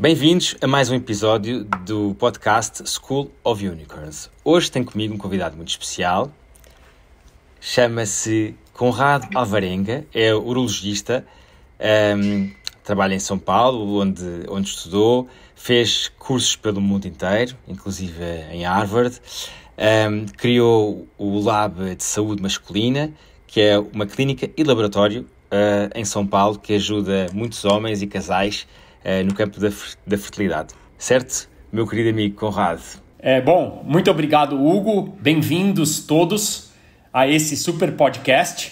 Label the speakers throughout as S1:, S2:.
S1: Bem-vindos a mais um episódio do podcast School of Unicorns. Hoje tenho comigo um convidado muito especial. Chama-se Conrado Alvarenga, é urologista, um, ehm, trabalha em São Paulo, onde, onde estudou, fez cursos pelo mundo inteiro, inclusive em Harvard, um, ehm, criou o Lab de Saúde Masculina, que é uma clínica e laboratório uh, em São Paulo que ajuda muitos homens e casais a eh, no campo da, da fertilidade. Certo, meu querido amigo Conrado?
S2: É, bom, muito obrigado, Hugo. Bem-vindos todos a esse super podcast.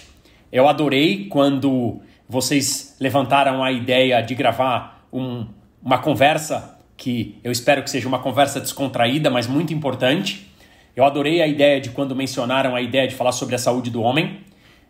S2: Eu adorei quando vocês levantaram a ideia de gravar um, uma conversa que eu espero que seja uma conversa descontraída, mas muito importante. Eu adorei a ideia de quando mencionaram a ideia de falar sobre a saúde do homem.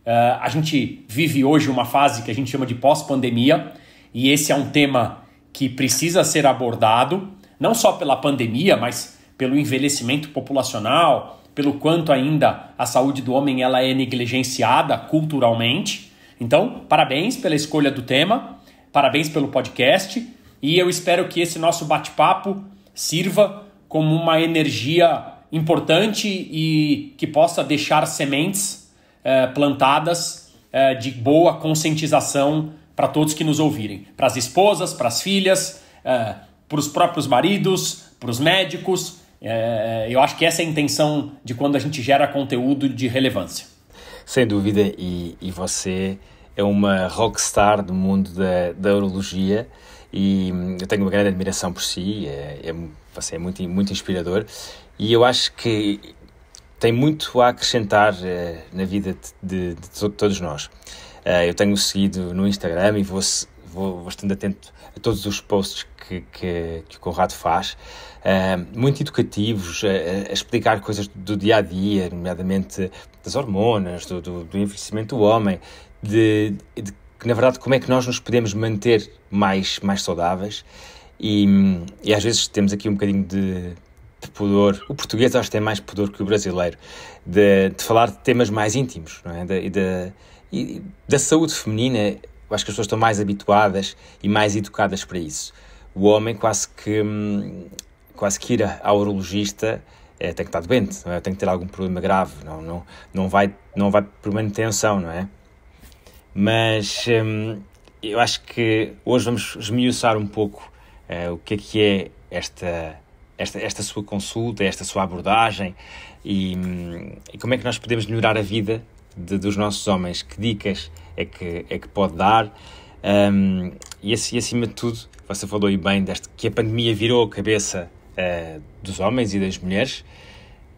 S2: Uh, a gente vive hoje uma fase que a gente chama de pós-pandemia e esse é um tema que precisa ser abordado, não só pela pandemia, mas pelo envelhecimento populacional, pelo quanto ainda a saúde do homem ela é negligenciada culturalmente. Então, parabéns pela escolha do tema, parabéns pelo podcast e eu espero que esse nosso bate-papo sirva como uma energia importante e que possa deixar sementes eh, plantadas eh, de boa conscientização para todos que nos ouvirem, para as esposas, para as filhas, é, para os próprios maridos, para os médicos. É, eu acho que essa é a intenção
S1: de quando a gente gera conteúdo de relevância. Sem dúvida, e, e você é uma rockstar do mundo da, da urologia e hum, eu tenho uma grande admiração por si, é, é, você é muito, muito inspirador e eu acho que tem muito a acrescentar é, na vida de, de, de todos nós. Eh, eu tenho seguido no Instagram e vou, vou, vou estando atento a todos os posts que, que, que o Conrado faz, uh, muito educativos, a, eh, a, explicar coisas do dia a dia, nomeadamente das hormonas, do, do, do envelhecimento do homem, de, de, que na verdade como é que nós nos podemos manter mais, mais saudáveis. E, e às vezes temos aqui um bocadinho de, de pudor, o português acho que tem mais pudor que o brasileiro, de, de falar de temas mais íntimos, não é? De, de e da saúde feminina, eu acho que as pessoas estão mais habituadas e mais educadas para isso. O homem quase que, hum, quase que ir ao urologista é, tem que estar doente, é? tem que ter algum problema grave, não, não, não, vai, não vai por manutenção, não é? Mas hum, eu acho que hoje vamos esmiuçar um pouco eh, o que é que é esta, esta, esta sua consulta, esta sua abordagem e, hum, e como é que nós podemos melhorar a vida de, dos nossos homens, que dicas é que, é que pode dar. Um, e, e, acima de tudo, você falou aí bem deste, que a pandemia virou a cabeça uh, dos homens e das mulheres.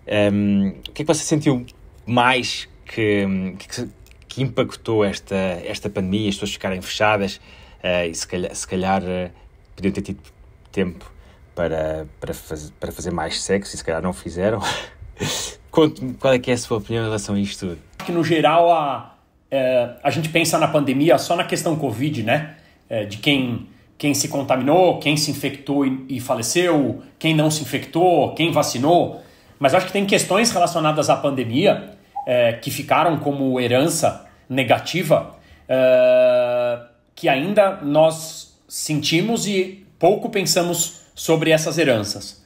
S1: Um, o que é que você sentiu mais que, que, que impactou esta, esta pandemia, as pessoas ficarem fechadas uh, e se calhar, se calhar uh, podiam ter tido tempo para, para, faz, para fazer mais sexo e se calhar não fizeram? qual é que é a sua opinião em relação a isto tudo.
S2: Que no geral a, é, a gente pensa na pandemia só na questão Covid, né? É, de quem, quem se contaminou, quem se infectou e, e faleceu, quem não se infectou, quem vacinou. Mas acho que tem questões relacionadas à pandemia é, que ficaram como herança negativa é, que ainda nós sentimos e pouco pensamos sobre essas heranças.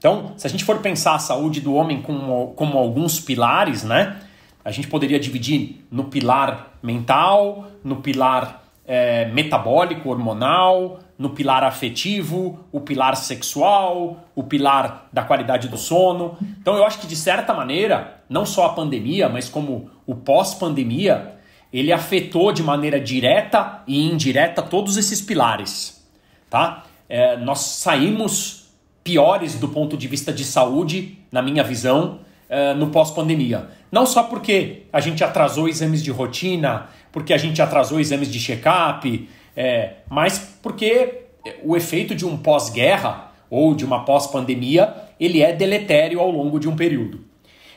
S2: Então, se a gente for pensar a saúde do homem como, como alguns pilares, né? A gente poderia dividir no pilar mental, no pilar é, metabólico, hormonal, no pilar afetivo, o pilar sexual, o pilar da qualidade do sono. Então, eu acho que de certa maneira, não só a pandemia, mas como o pós-pandemia, ele afetou de maneira direta e indireta todos esses pilares, tá? É, nós saímos piores do ponto de vista de saúde, na minha visão, eh, no pós-pandemia. Não só porque a gente atrasou exames de rotina, porque a gente atrasou exames de check-up, é, mas porque o efeito de um pós-guerra ou de uma pós-pandemia ele é deletério ao longo de um período.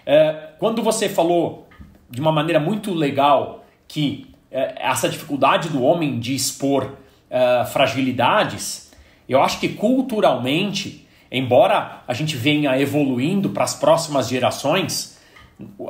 S2: É, quando você falou de uma maneira muito legal que é, essa dificuldade do homem de expor fragilidades, eu acho que culturalmente Embora a gente venha evoluindo para as próximas gerações,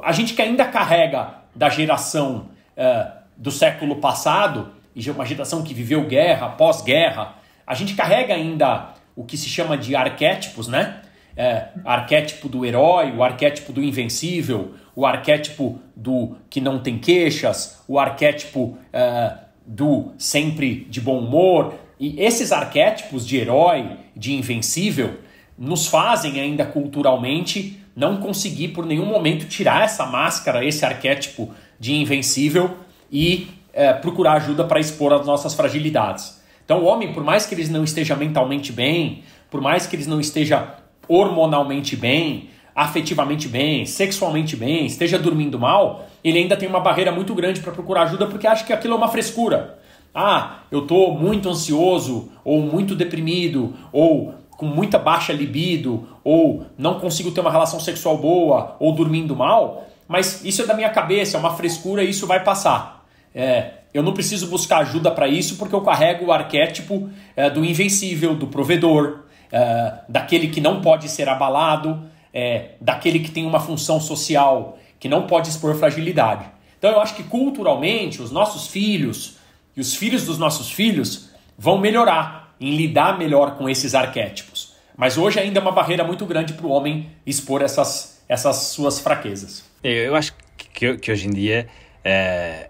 S2: a gente que ainda carrega da geração eh, do século passado, e uma geração que viveu guerra, pós-guerra, a gente carrega ainda o que se chama de arquétipos, né? É, arquétipo do herói, o arquétipo do invencível, o arquétipo do que não tem queixas, o arquétipo é, do sempre de bom humor. E esses arquétipos de herói, de invencível, nos fazem ainda culturalmente não conseguir por nenhum momento tirar essa máscara, esse arquétipo de invencível e é, procurar ajuda para expor as nossas fragilidades. Então, o homem, por mais que ele não esteja mentalmente bem, por mais que ele não esteja hormonalmente bem, afetivamente bem, sexualmente bem, esteja dormindo mal, ele ainda tem uma barreira muito grande para procurar ajuda porque acha que aquilo é uma frescura. Ah, eu estou muito ansioso, ou muito deprimido, ou com muita baixa libido, ou não consigo ter uma relação sexual boa, ou dormindo mal, mas isso é da minha cabeça, é uma frescura e isso vai passar. É, eu não preciso buscar ajuda para isso porque eu carrego o arquétipo é, do invencível, do provedor, é, daquele que não pode ser abalado, é, daquele que tem uma função social, que não pode expor fragilidade. Então eu acho que culturalmente os nossos filhos e os filhos dos nossos filhos vão melhorar em lidar melhor com esses arquétipos. Mas hoje ainda é uma barreira muito grande para o homem expor essas, essas suas
S1: fraquezas. Eu acho que, que hoje em dia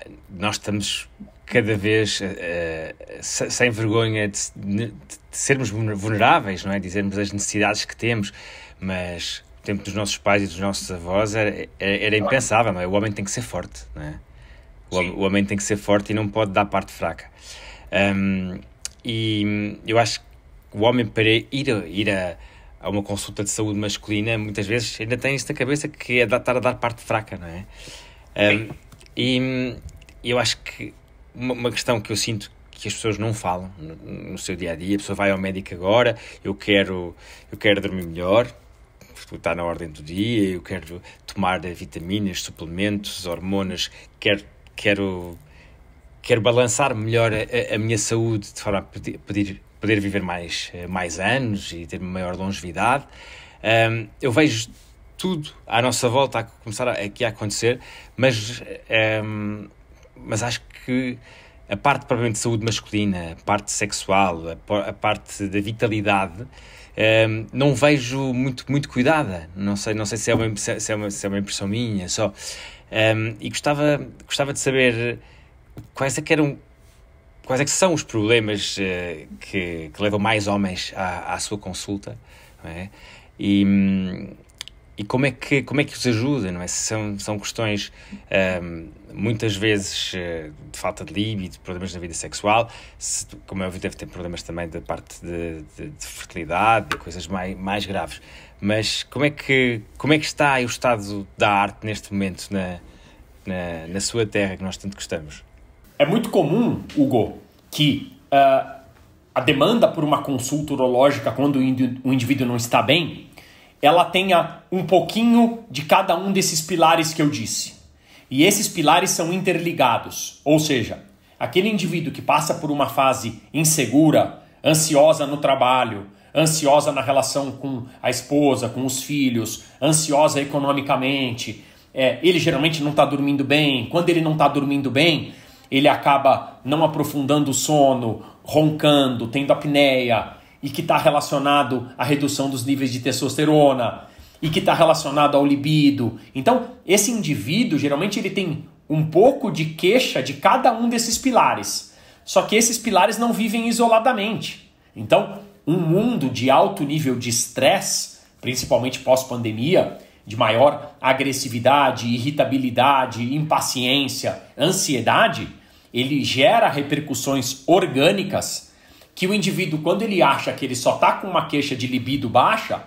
S1: uh, nós estamos cada vez uh, sem vergonha de, de, sermos vulneráveis, não é? Dizermos as necessidades que temos, mas o tempo dos nossos pais e dos nossos avós era, era, era impensável, não é? O homem tem que ser forte, não é? O, o homem tem que ser forte e não pode dar parte fraca. Um, e eu acho que o homem para ir, ir a, a uma consulta de saúde masculina, muitas vezes ainda tem isso na cabeça que é estar a dar parte fraca, não é? Um, e eu acho que uma, uma, questão que eu sinto que as pessoas não falam no, no, seu dia a dia, a pessoa vai ao médico agora, eu quero, eu quero dormir melhor, está na ordem do dia, eu quero tomar vitaminas, suplementos, hormonas, quero, quero, quero balançar melhor a, a minha saúde de forma a pedir, pedir poder viver mais, eh, mais anos e ter maior longevidade. Um, eu vejo tudo à nossa volta a começar aqui a acontecer, mas, um, mas acho que a parte propriamente de saúde masculina, a parte sexual, a, a parte da vitalidade, um, não vejo muito, muito cuidada. Não sei, não sei se, é uma, se, é, é uma, se é uma impressão minha só. Um, e gostava, gostava de saber quais é que eram quais é que são os problemas uh, que, que, levam mais homens à, à sua consulta é? e, hum, e como é que como é que os ajuda não é são são questões um, muitas vezes eh, de falta de libido problemas na vida sexual se, como é óbvio deve ter problemas também da parte de, de, de fertilidade de coisas mais mais graves mas como é que como é que está o estado da arte neste momento na na, na sua terra que nós tanto gostamos é muito comum, Hugo, que uh, a demanda por uma consulta urológica
S2: quando o indivíduo não está bem, ela tenha um pouquinho de cada um desses pilares que eu disse. E esses pilares são interligados, ou seja, aquele indivíduo que passa por uma fase insegura, ansiosa no trabalho, ansiosa na relação com a esposa, com os filhos, ansiosa economicamente, é, ele geralmente não está dormindo bem. Quando ele não está dormindo bem, ele acaba não aprofundando o sono, roncando, tendo apneia, e que está relacionado à redução dos níveis de testosterona, e que está relacionado ao libido. Então, esse indivíduo, geralmente, ele tem um pouco de queixa de cada um desses pilares. Só que esses pilares não vivem isoladamente. Então, um mundo de alto nível de estresse, principalmente pós-pandemia, de maior agressividade, irritabilidade, impaciência, ansiedade, ele gera repercussões orgânicas que o indivíduo, quando ele acha que ele só está com uma queixa de libido baixa,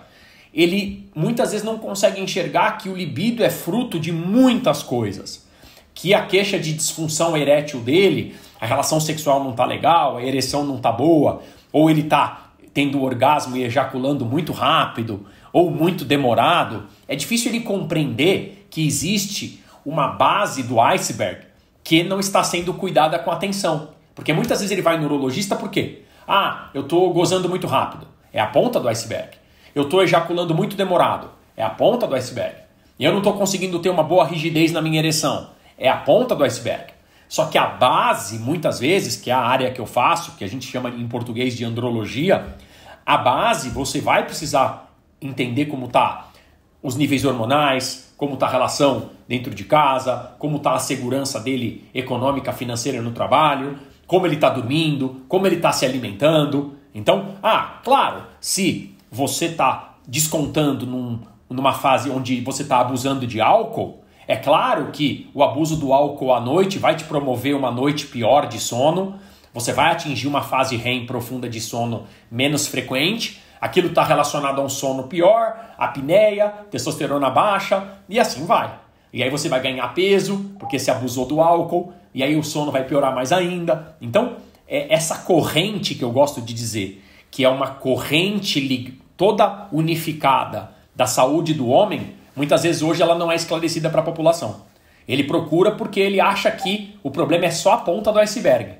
S2: ele muitas vezes não consegue enxergar que o libido é fruto de muitas coisas. Que a queixa de disfunção erétil dele, a relação sexual não está legal, a ereção não está boa, ou ele está tendo orgasmo e ejaculando muito rápido, ou muito demorado. É difícil ele compreender que existe uma base do iceberg que não está sendo cuidada com atenção. Porque muitas vezes ele vai no urologista por quê? Ah, eu estou gozando muito rápido. É a ponta do iceberg. Eu estou ejaculando muito demorado. É a ponta do iceberg. E Eu não estou conseguindo ter uma boa rigidez na minha ereção. É a ponta do iceberg. Só que a base, muitas vezes, que é a área que eu faço, que a gente chama em português de andrologia, a base você vai precisar entender como tá os níveis hormonais, como está a relação dentro de casa, como está a segurança dele econômica, financeira no trabalho, como ele está dormindo, como ele está se alimentando. Então, ah, claro, se você está descontando num, numa fase onde você está abusando de álcool, é claro que o abuso do álcool à noite vai te promover uma noite pior de sono, você vai atingir uma fase REM profunda de sono menos frequente, Aquilo está relacionado a um sono pior, apneia, testosterona baixa e assim vai. E aí você vai ganhar peso porque se abusou do álcool e aí o sono vai piorar mais ainda. Então, é essa corrente que eu gosto de dizer, que é uma corrente toda unificada da saúde do homem, muitas vezes hoje ela não é esclarecida para a população. Ele procura porque ele acha que o problema é só a ponta do iceberg.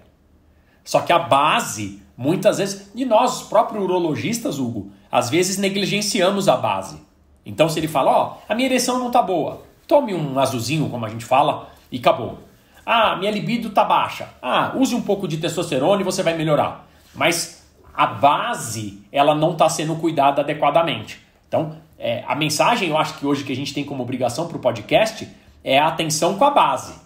S2: Só que a base Muitas vezes, e nós, os próprios urologistas, Hugo, às vezes negligenciamos a base. Então, se ele fala, ó, oh, a minha ereção não tá boa, tome um azulzinho, como a gente fala, e acabou. Ah, minha libido tá baixa. Ah, use um pouco de testosterona e você vai melhorar. Mas a base, ela não está sendo cuidada adequadamente. Então, é, a mensagem, eu acho que hoje que a gente tem como obrigação para o podcast é a atenção com a base.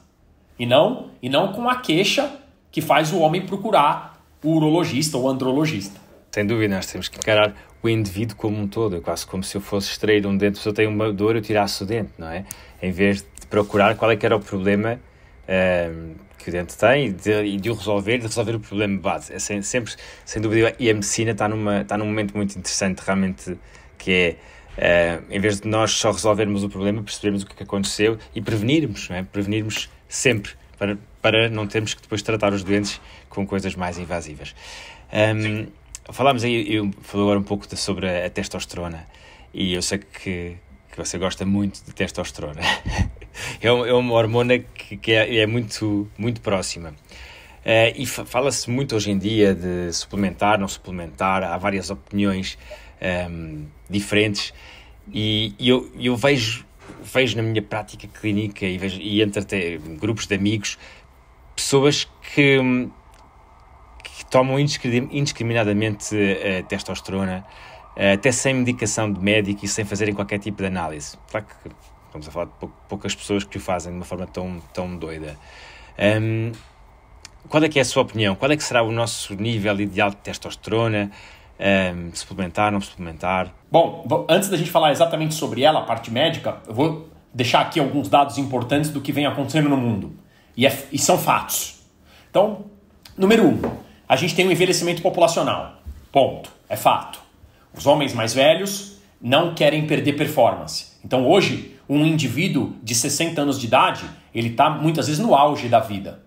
S2: E não, e não com a queixa
S1: que faz o homem procurar urologista ou andrologista. Sem dúvida, nós temos que encarar o indivíduo como um todo. É quase como se eu fosse extrair um dente, se eu tenho uma dor, eu tirasse o dente, não é? Em vez de procurar qual é que era o problema um, ehm, que o dente tem e de, de, o resolver, de resolver o problema base. É sem, sempre, sem dúvida, e a medicina está, numa, está num momento muito interessante, realmente, que é, uh, em vez de nós só resolvermos o problema, percebermos o que, é que aconteceu e prevenirmos, não é? Prevenirmos sempre, para, para não termos que depois tratar os doentes com coisas mais invasivas. Um, falámos aí, eu falo agora um pouco de, sobre a, a, testosterona e eu sei que, que você gosta muito de testosterona. é, uma, é, uma hormona que, que é, é, muito, muito próxima. Uh, e fala-se muito hoje em dia de suplementar, não suplementar, há várias opiniões um, diferentes e, e eu, eu vejo vejo na minha prática clínica e, vejo, e entre até grupos de amigos pessoas que que tomam indiscriminadamente uh, testosterona, uh, até sem medicação de médico e sem fazerem qualquer tipo de análise. Claro que estamos a falar de pou poucas pessoas que o fazem de uma forma tão, tão doida. Um, qual é que é a sua opinião? Qual é que será o nosso nível ideal de testosterona? Um, suplementar, não suplementar? Bom, antes da gente falar exatamente sobre ela, a parte médica, eu vou
S2: deixar aqui alguns dados importantes do que vem acontecendo no mundo. E, é, e são fatos. Então, número um, a gente tem um envelhecimento populacional. Ponto. É fato. Os homens mais velhos não querem perder performance. Então hoje, um indivíduo de 60 anos de idade, ele está muitas vezes no auge da vida.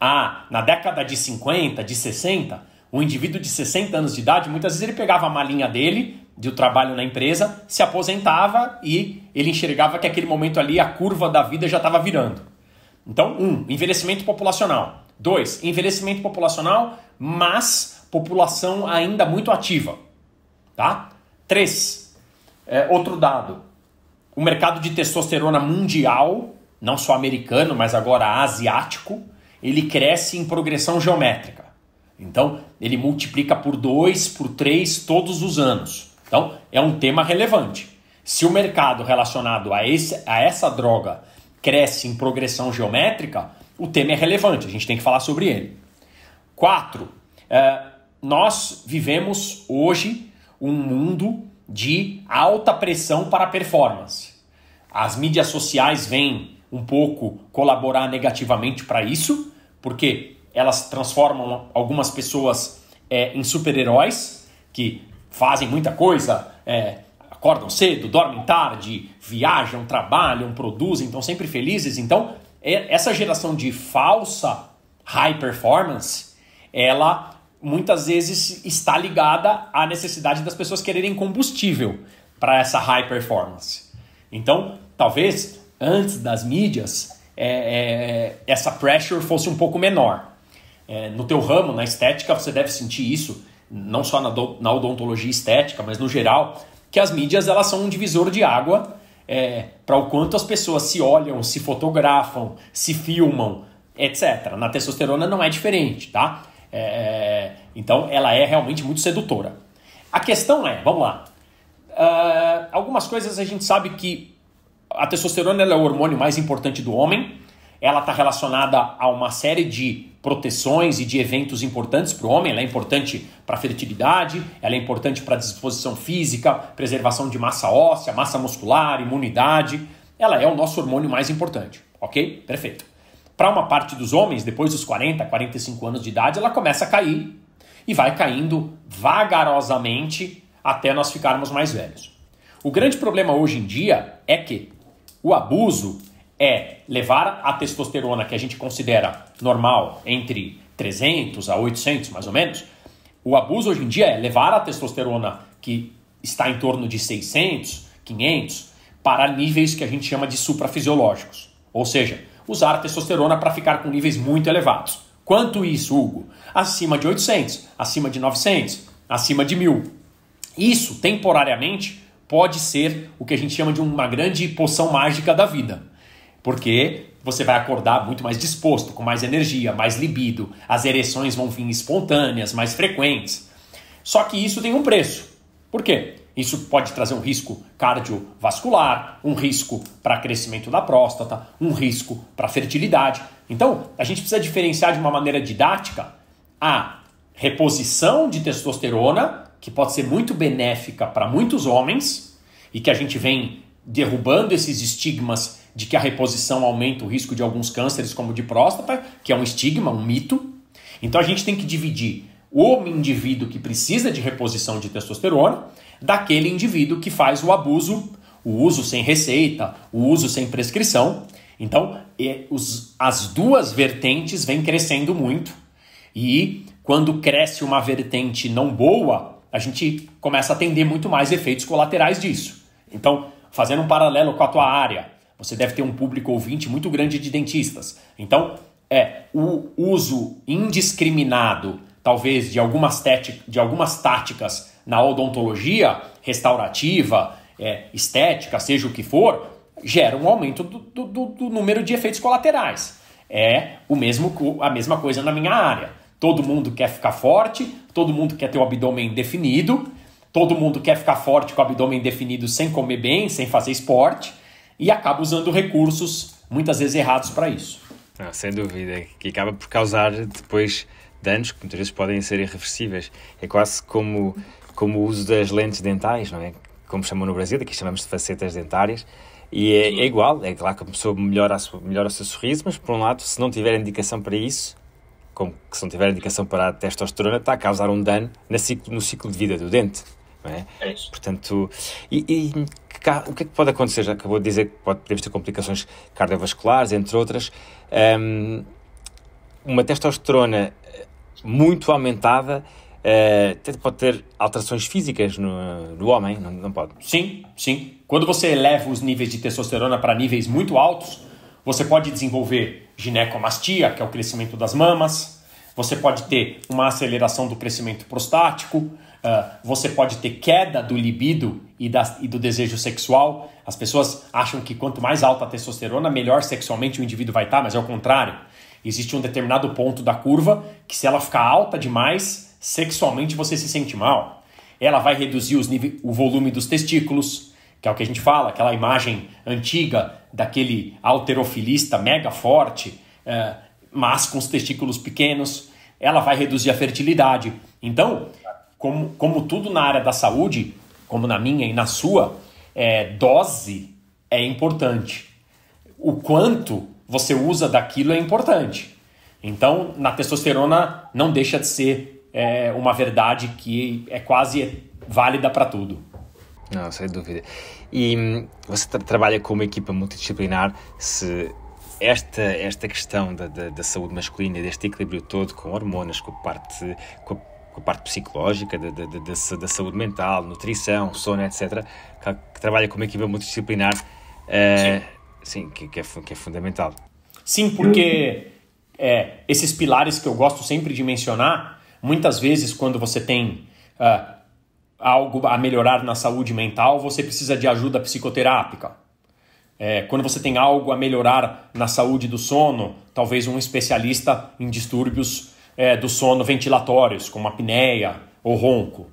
S2: Ah, na década de 50, de 60, um indivíduo de 60 anos de idade, muitas vezes ele pegava a malinha dele, o trabalho na empresa, se aposentava e ele enxergava que aquele momento ali a curva da vida já estava virando. Então, um, envelhecimento populacional. Dois, envelhecimento populacional, mas população ainda muito ativa. Tá? Três, é, outro dado. O mercado de testosterona mundial, não só americano, mas agora asiático, ele cresce em progressão geométrica. Então, ele multiplica por dois, por três todos os anos. Então, é um tema relevante. Se o mercado relacionado a, esse, a essa droga cresce em progressão geométrica, o tema é relevante, a gente tem que falar sobre ele. Quatro, é, nós vivemos hoje um mundo de alta pressão para performance. As mídias sociais vêm um pouco colaborar negativamente para isso, porque elas transformam algumas pessoas é, em super-heróis que fazem muita coisa, é, acordam cedo, dormem tarde, viajam, trabalham, produzem, estão sempre felizes. Então, essa geração de falsa high performance, ela muitas vezes está ligada à necessidade das pessoas quererem combustível para essa high performance. Então, talvez antes das mídias, é, é, essa pressure fosse um pouco menor. É, no teu ramo, na estética, você deve sentir isso, não só na, do, na odontologia estética, mas no geral, que as mídias elas são um divisor de água é, para o quanto as pessoas se olham, se fotografam, se filmam, etc. Na testosterona não é diferente, tá? É, é, então ela é realmente muito sedutora. A questão é, vamos lá. Uh, algumas coisas a gente sabe que a testosterona é o hormônio mais importante do homem ela está relacionada a uma série de proteções e de eventos importantes para o homem. Ela é importante para a fertilidade, ela é importante para a disposição física, preservação de massa óssea, massa muscular, imunidade. Ela é o nosso hormônio mais importante, ok? Perfeito. Para uma parte dos homens, depois dos 40, 45 anos de idade, ela começa a cair e vai caindo vagarosamente até nós ficarmos mais velhos. O grande problema hoje em dia é que o abuso é levar a testosterona que a gente considera normal entre 300 a 800, mais ou menos. O abuso hoje em dia é levar a testosterona que está em torno de 600, 500, para níveis que a gente chama de suprafisiológicos. Ou seja, usar a testosterona para ficar com níveis muito elevados. Quanto isso, Hugo? Acima de 800, acima de 900, acima de 1000. Isso, temporariamente, pode ser o que a gente chama de uma grande poção mágica da vida. Porque você vai acordar muito mais disposto, com mais energia, mais libido, as ereções vão vir espontâneas, mais frequentes. Só que isso tem um preço. Por quê? Isso pode trazer um risco cardiovascular, um risco para crescimento da próstata, um risco para fertilidade. Então, a gente precisa diferenciar de uma maneira didática a reposição de testosterona, que pode ser muito benéfica para muitos homens e que a gente vem derrubando esses estigmas de que a reposição aumenta o risco de alguns cânceres, como de próstata, que é um estigma, um mito. Então a gente tem que dividir o indivíduo que precisa de reposição de testosterona daquele indivíduo que faz o abuso, o uso sem receita, o uso sem prescrição. Então, é, as duas vertentes vêm crescendo muito e quando cresce uma vertente não boa, a gente começa a atender muito mais efeitos colaterais disso. Então, fazendo um paralelo com a tua área, você deve ter um público ouvinte muito grande de dentistas. Então, é o uso indiscriminado, talvez, de algumas, de algumas táticas na odontologia restaurativa, é, estética, seja o que for, gera um aumento do, do, do número de efeitos colaterais. É o mesmo, a mesma coisa na minha área. Todo mundo quer ficar forte, todo mundo quer ter o abdômen definido, todo mundo quer ficar forte com o abdômen definido sem comer bem, sem fazer esporte e acaba usando
S1: recursos muitas vezes errados para isso. Ah, sem dúvida, que acaba por causar depois danos que muitas vezes podem ser irreversíveis. É quase como, como o uso das lentes dentais, não é? Como chamam no Brasil, aqui chamamos de facetas dentárias. E é, é igual, é claro que a pessoa melhora, a sua, melhora o seu sorriso, mas por um lado, se não tiver indicação para isso, como se não tiver indicação para a testosterona, está a causar um dano ciclo, no ciclo de vida do dente não é? é isso. Portanto, e, e o que é que pode acontecer? Já acabou de dizer que pode, podemos ter complicações cardiovasculares, entre outras. Um, uma testosterona eh, muito aumentada uh, pode ter alterações físicas no, no homem, não, não pode? Sim, sim. Quando você eleva os níveis de testosterona para níveis
S2: muito altos, você pode desenvolver ginecomastia, que é o crescimento das mamas, você pode ter uma aceleração do crescimento prostático, Uh, você pode ter queda do libido e, da, e, do desejo sexual. As pessoas acham que quanto mais alta a testosterona, melhor sexualmente o indivíduo vai estar, tá, mas é o contrário. Existe um determinado ponto da curva que, se ela ficar alta demais, sexualmente você se sente mal. Ela vai reduzir os níveis, o volume dos testículos, que é o que a gente fala, aquela imagem antiga daquele alterofilista mega forte, uh, mas com os testículos pequenos. Ela vai reduzir a fertilidade. Então, como, como tudo na área da saúde, como na minha e na sua, é, dose é importante. O quanto você usa daquilo é importante. Então, na testosterona não deixa de ser é, uma verdade que é quase válida
S1: para tudo. Não, sem dúvida. E hum, você tra trabalha com uma equipa multidisciplinar, se esta, esta questão da, da, da, saúde masculina, deste equilíbrio todo com hormonas, com a parte, com a com a parte psicológica, da, da, da, da saúde mental, nutrição, sono, etc., que, que trabalha com uma equipa multidisciplinar, uh, sim, que, que, é, que é fundamental. Sim, porque é, esses pilares que eu
S2: gosto sempre de mencionar, muitas vezes quando você tem uh, algo a melhorar na saúde mental, você precisa de ajuda psicoterápica. É, quando você tem algo a melhorar na saúde do sono, talvez um especialista em distúrbios é, do sono ventilatórios, como apneia ou ronco.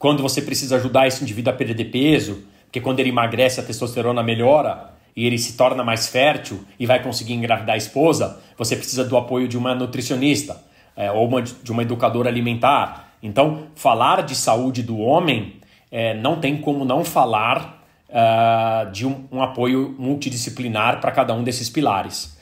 S2: Quando você precisa ajudar esse indivíduo a perder peso, porque quando ele emagrece a testosterona melhora e ele se torna mais fértil e vai conseguir engravidar a esposa, você precisa do apoio de uma nutricionista é, ou uma, de uma educadora alimentar. Então, falar de saúde do homem é, não tem como não falar uh, de um, um apoio multidisciplinar para cada um desses pilares.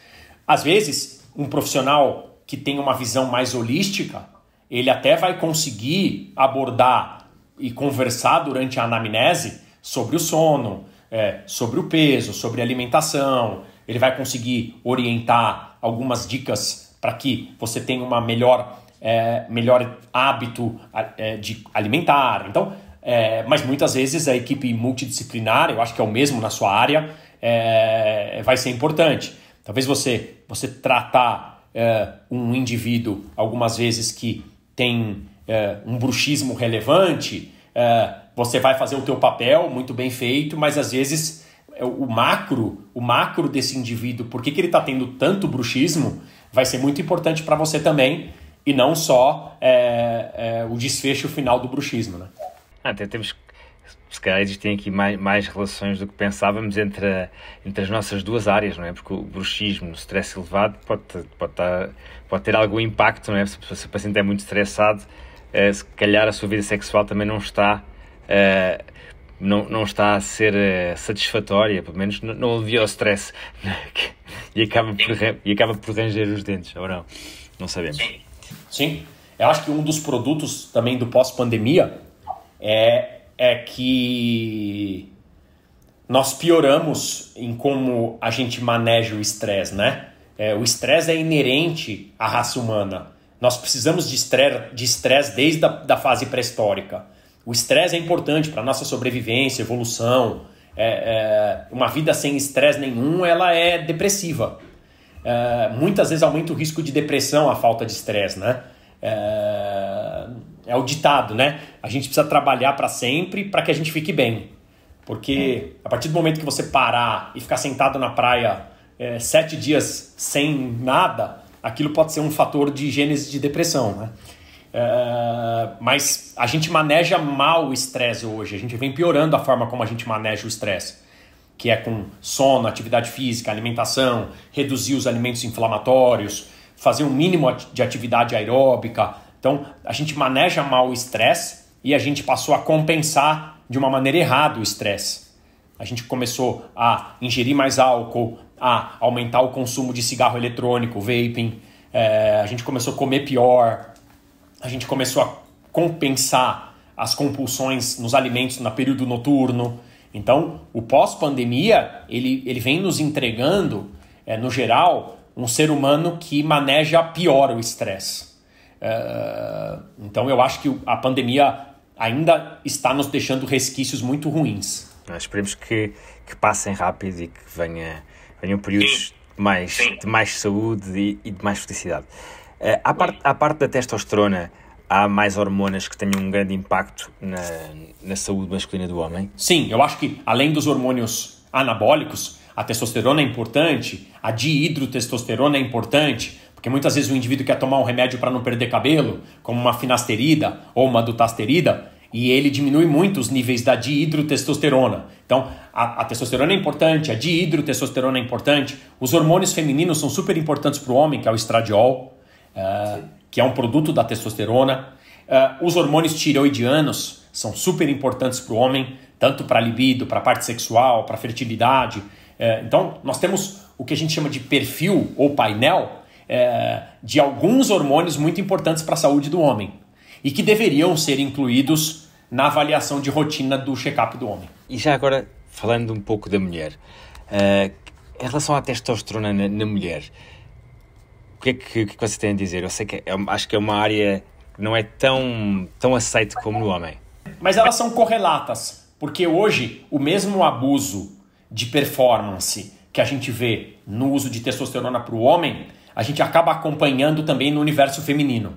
S2: Às vezes, um profissional que tem uma visão mais holística, ele até vai conseguir abordar e conversar durante a anamnese sobre o sono, é, sobre o peso, sobre alimentação. Ele vai conseguir orientar algumas dicas para que você tenha uma melhor, é, melhor hábito é, de alimentar. Então, é, mas muitas vezes a equipe multidisciplinar, eu acho que é o mesmo na sua área, é, vai ser importante. Talvez você você tratar é, um indivíduo, algumas vezes, que tem é, um bruxismo relevante, é, você vai fazer o teu papel muito bem feito, mas às vezes o macro, o macro desse indivíduo, por que, que ele está tendo tanto bruxismo, vai ser muito importante para você também,
S1: e não só o desfecho final do bruxismo. Né? Ah, temos que se calhar existem aqui mais, mais relações do que pensávamos entre, a, entre as nossas duas áreas, não é? Porque o bruxismo, o stress elevado, pode, pode, estar, tá, pode ter algum impacto, não é? Se, se o paciente é muito estressado, uh, se calhar a sua vida sexual também não está. Uh, não, não está a ser uh, satisfatória, pelo menos não, não alivia o stress né? e, acaba por, e acaba por ranger os dentes, ou não? Não sabemos. Sim.
S2: Sim. Eu acho que um dos produtos também do pós-pandemia é é que nós pioramos em como a gente maneja o estresse, né? É, o estresse é inerente à raça humana. Nós precisamos de estresse desde a da fase pré-histórica. O estresse é importante para a nossa sobrevivência, evolução. É, é, uma vida sem estresse nenhum, ela é depressiva. É, muitas vezes aumenta o risco de depressão a falta de estresse, né? É, é o ditado, né? A gente precisa trabalhar para sempre para que a gente fique bem. Porque a partir do momento que você parar e ficar sentado na praia é, sete dias sem nada, aquilo pode ser um fator de gênese de depressão, né? É, mas a gente maneja mal o estresse hoje. A gente vem piorando a forma como a gente maneja o estresse, que é com sono, atividade física, alimentação, reduzir os alimentos inflamatórios, fazer um mínimo de atividade aeróbica, então, a gente maneja mal o estresse e a gente passou a compensar de uma maneira errada o estresse. A gente começou a ingerir mais álcool, a aumentar o consumo de cigarro eletrônico, vaping, é, a gente começou a comer pior, a gente começou a compensar as compulsões nos alimentos no período noturno. Então, o pós-pandemia, ele, ele vem nos entregando, é, no geral, um ser humano que maneja pior o estresse. É, então eu acho que a pandemia ainda está nos deixando
S1: resquícios muito ruins. Nós esperemos que, que passem rápido e que venha, venham períodos de mais, de mais saúde e, e de mais felicidade. Uh, à, parte, à parte da testosterona, há mais hormonas que tenham um grande impacto na, na saúde masculina do homem? Sim, eu acho que além dos hormônios anabólicos, a testosterona é
S2: importante, a dihidrotestosterona é importante, porque muitas vezes o indivíduo quer tomar um remédio para não perder cabelo, como uma finasterida ou uma dutasterida, e ele diminui muito os níveis da dihidrotestosterona. Então, a, a, testosterona é importante, a dihidrotestosterona é importante. Os hormônios femininos são super importantes para o homem, que é o estradiol, uh, que é um produto da testosterona. Uh, os hormônios tiroidianos são super importantes para o homem, tanto para libido, para a parte sexual, para a fertilidade. Uh, então, nós temos o que a gente chama de perfil ou painel é, de alguns hormônios muito importantes para a saúde do homem e que deveriam ser incluídos na avaliação de rotina
S1: do check-up do homem. E já agora, falando um pouco da mulher, uh, em relação à testosterona na, na mulher, o que é que, que, é você tem a dizer? Eu sei que é, acho que é uma área que não é tão, tão aceita como no homem. Mas elas são correlatas,
S2: porque hoje o mesmo abuso de performance que a gente vê no uso de testosterona para o homem a gente acaba acompanhando também no universo feminino.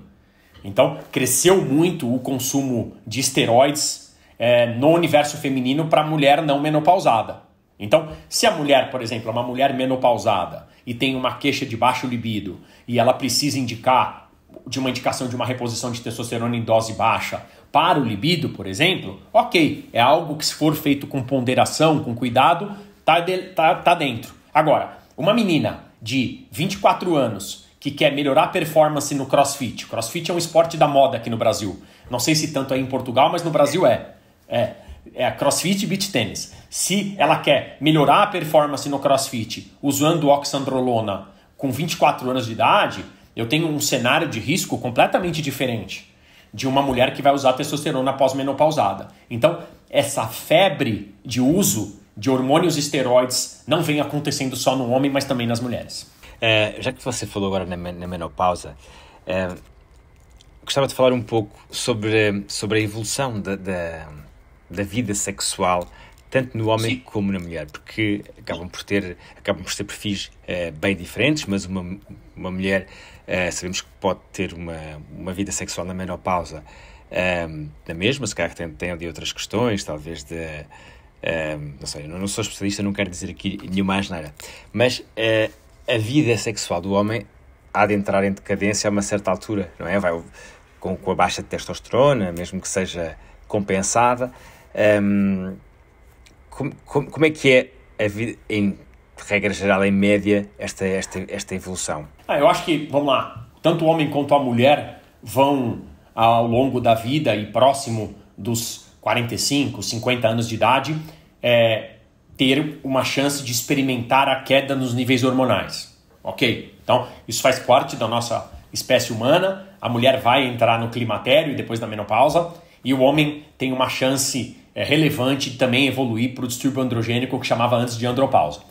S2: Então, cresceu muito o consumo de esteroides é, no universo feminino para a mulher não menopausada. Então, se a mulher, por exemplo, é uma mulher menopausada e tem uma queixa de baixo libido e ela precisa indicar de uma indicação de uma reposição de testosterona em dose baixa para o libido, por exemplo, ok, é algo que se for feito com ponderação, com cuidado, tá, de, tá, tá dentro. Agora, uma menina de 24 anos que quer melhorar a performance no crossfit. Crossfit é um esporte da moda aqui no Brasil. Não sei se tanto aí é em Portugal, mas no Brasil é. É, é crossfit e beach tênis. Se ela quer melhorar a performance no crossfit usando oxandrolona com 24 anos de idade, eu tenho um cenário de risco completamente diferente de uma mulher que vai usar testosterona pós-menopausada. Então, essa febre de uso de hormônios esteroides não vem acontecendo só no homem, mas também nas mulheres.
S1: É, já que você falou agora na, menopausa, é, gostava de falar um pouco sobre, sobre a evolução da, da, da vida sexual tanto no homem Sim. como na mulher, porque acabam por ter, acabam por ter perfis é, bem diferentes, mas uma, uma mulher é, sabemos que pode ter uma, uma vida sexual na menopausa um, é, da mesma, se calhar tem, tem ali outras questões, talvez de, não sei, eu não sou especialista, não quero dizer aqui nenhuma asneira. Mas uh, a vida sexual do homem há de entrar em decadência a uma certa altura, não é? Vai com, com a baixa de testosterona, mesmo que seja compensada. Um, como, como, como, é que é a vida, em regra geral, em média, esta, esta, esta evolução? Ah, eu acho que, vamos lá, tanto o homem quanto a mulher
S2: vão ao longo da vida e próximo dos 45, 50 anos de idade, é, ter uma chance de experimentar a queda nos níveis hormonais. Ok? Então, isso faz parte da nossa espécie humana. A mulher vai entrar no climatério e depois na menopausa, e o homem tem uma chance é, relevante de também evoluir para o distúrbio androgênico que chamava antes de andropausa.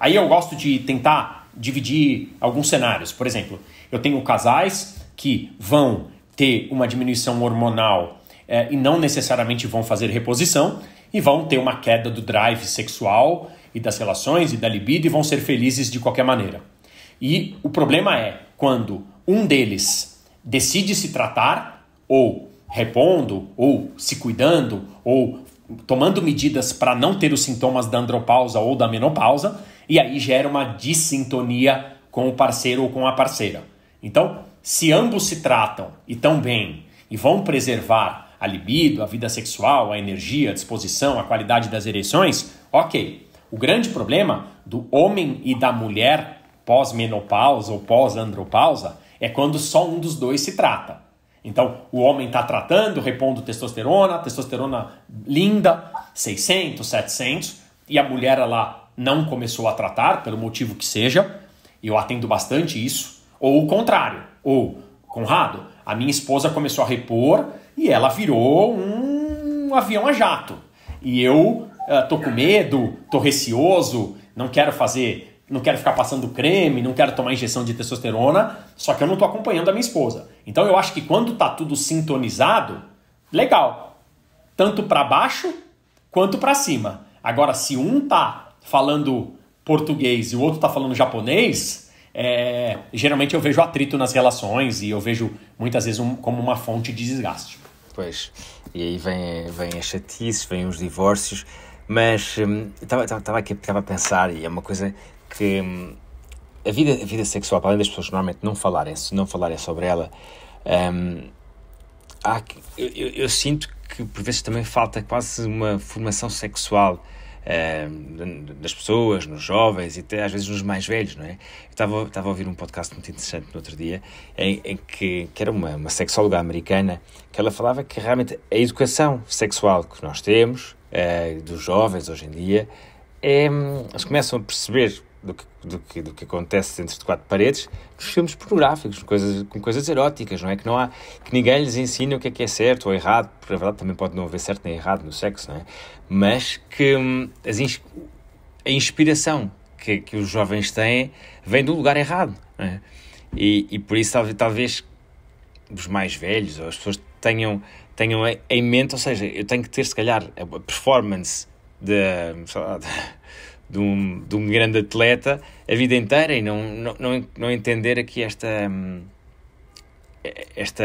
S2: Aí eu gosto de tentar dividir alguns cenários. Por exemplo, eu tenho casais que vão ter uma diminuição hormonal é, e não necessariamente vão fazer reposição e vão ter uma queda do drive sexual e das relações e da libido e vão ser felizes de qualquer maneira. E o problema é quando um deles decide se tratar ou repondo ou se cuidando ou tomando medidas para não ter os sintomas da andropausa ou da menopausa e aí gera uma dissintonia com o parceiro ou com a parceira. Então, se ambos se tratam e estão bem e vão preservar a libido, a vida sexual, a energia, a disposição, a qualidade das ereções, ok. O grande problema do homem e da mulher pós-menopausa ou pós-andropausa é quando só um dos dois se trata. Então, o homem está tratando, repondo testosterona, testosterona linda, 600, 700, e a mulher ela não começou a tratar, pelo motivo que seja, eu atendo bastante isso, ou o contrário, ou, Conrado, a minha esposa começou a repor, e ela virou um avião a jato. E eu uh, tô com medo, tô receoso, não quero fazer, não quero ficar passando creme, não quero tomar injeção de testosterona, só que eu não tô acompanhando a minha esposa. Então eu acho que quando tá tudo sintonizado, legal. Tanto para baixo quanto para cima. Agora se um tá falando português e o outro tá falando japonês, é, geralmente eu vejo atrito nas relações e eu vejo muitas vezes um, como uma fonte de desgaste.
S1: Pois, e aí vem, vem as chatices, vem os divórcios, mas estava hum, a pensar, e é uma coisa que hum, a, vida, a vida sexual, para além das pessoas normalmente não falarem, não falarem sobre ela, hum, há, eu, eu, eu sinto que por vezes também falta quase uma formação sexual eh, das pessoas, nos jovens e até às vezes nos mais velhos, não é? Eu estava, estava a ouvir um podcast muito interessante no outro dia em, em que, que, era uma, uma sexóloga americana que ela falava que realmente a educação sexual que nós temos, uh, dos jovens hoje em dia, é, hum, eles começam a perceber do que, do que, do que acontece entre quatro paredes nos filmes pornográficos, coisas, com coisas eróticas, não é? Que não há, que ninguém lhes ensina o que é que é certo ou errado, porque na verdade também pode não haver certo nem errado no sexo, não é? Mas que hum, ins a inspiração que, que os jovens têm vem do lugar errado, não é? E, e por isso talvez, talvez os mais velhos ou as pessoas tenham, tenham em mente, ou seja, eu tenho que ter se calhar a performance de, sei lá, de de um, de um grande atleta a vida inteira e não, não, não, entender aqui esta, hum, esta,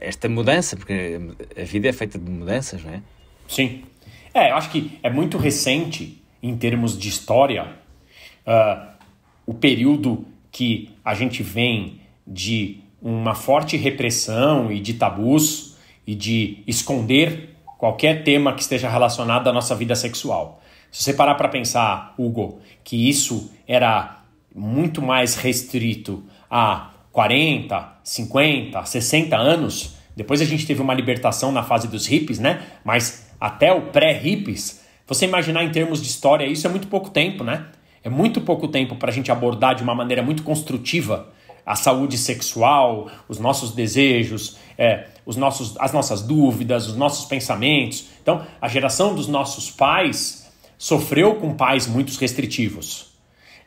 S1: esta mudança, porque a vida é feita de mudanças, não é? Sim.
S2: É, eu acho que é muito recente em termos de história uh, o período que a gente vem de uma forte repressão e de tabus e de esconder qualquer tema que esteja relacionado à nossa vida sexual. Se você parar para pensar, Hugo, que isso era muito mais restrito a 40, 50, 60 anos, depois a gente teve uma libertação na fase dos hippies, né? Mas até o pré-hippies, você imaginar em termos de história, isso é muito pouco tempo, né? É muito pouco tempo para a gente abordar de uma maneira muito construtiva a saúde sexual, os nossos desejos, é, os nossos, as nossas dúvidas, os nossos pensamentos. Então, a geração dos nossos pais sofreu com pais muito restritivos.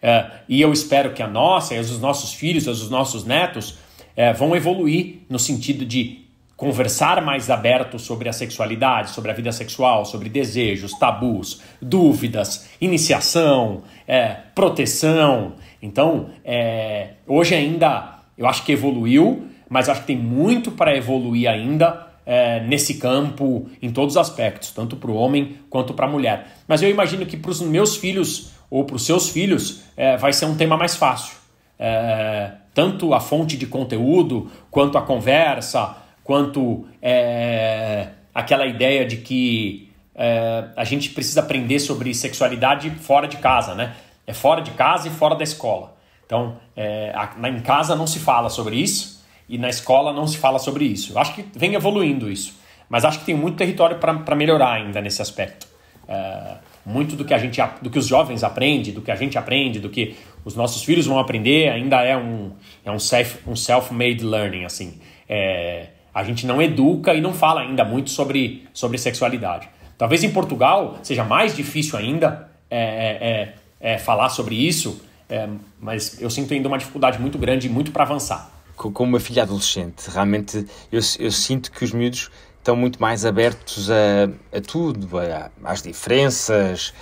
S2: É, e eu espero que a nossa, e os nossos filhos, os nossos netos é, vão evoluir no sentido de conversar mais aberto sobre a sexualidade, sobre a vida sexual, sobre desejos, tabus, dúvidas, iniciação, é, proteção. Então, é, hoje ainda eu acho que evoluiu, mas acho que tem muito para evoluir ainda é, nesse campo, em todos os aspectos, tanto para o homem quanto para a mulher. Mas eu imagino que para os meus filhos ou para os seus filhos é, vai ser um tema mais fácil. É, tanto a fonte de conteúdo, quanto a conversa, quanto é, aquela ideia de que é, a gente precisa aprender sobre sexualidade fora de casa, né? É fora de casa e fora da escola. Então, é, em casa não se fala sobre isso. E na escola não se fala sobre isso. acho que vem evoluindo isso. Mas acho que tem muito território para melhorar ainda nesse aspecto. É, muito do que a gente do que os jovens aprendem, do que a gente aprende, do que os nossos filhos vão aprender, ainda é um, é um self-made um self learning, assim. É, a gente não educa e não fala ainda muito sobre, sobre sexualidade. Talvez em Portugal seja mais difícil ainda é, é, é, é falar sobre isso, é,
S1: mas eu sinto ainda uma dificuldade muito grande e muito para avançar com uma filha adolescente. Realmente eu, eu sinto que os miúdos estão muito mais abertos a, a tudo, a, às diferenças,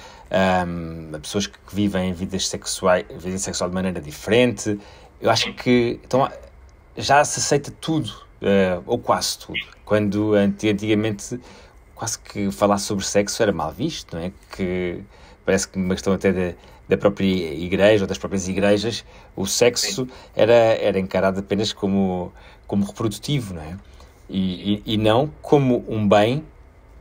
S1: um, a pessoas que vivem vidas sexuais, vida sexual de maneira diferente. Eu acho que então, já se aceita tudo, uh, ou quase tudo. Quando antigamente quase que falar sobre sexo era mal visto, não é? Que parece que uma questão até de da própria igreja ou das próprias igrejas, o sexo era, era encarado apenas como, como reprodutivo, não é? E, e, e não como um bem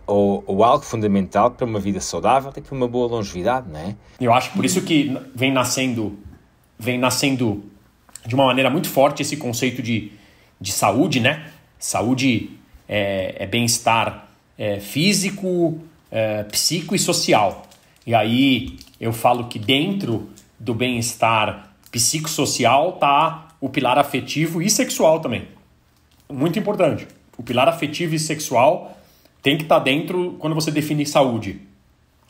S1: ou, ou, algo fundamental para uma vida saudável e para uma boa longevidade, não é? Eu acho por isso que vem nascendo,
S2: vem nascendo de uma maneira muito forte esse conceito de, de saúde, né? Saúde é, é bem-estar é, físico, é, psico e social. E aí eu falo que dentro do bem-estar psicossocial tá o pilar afetivo e sexual também. Muito importante. O pilar afetivo e sexual tem que estar tá dentro quando você define saúde.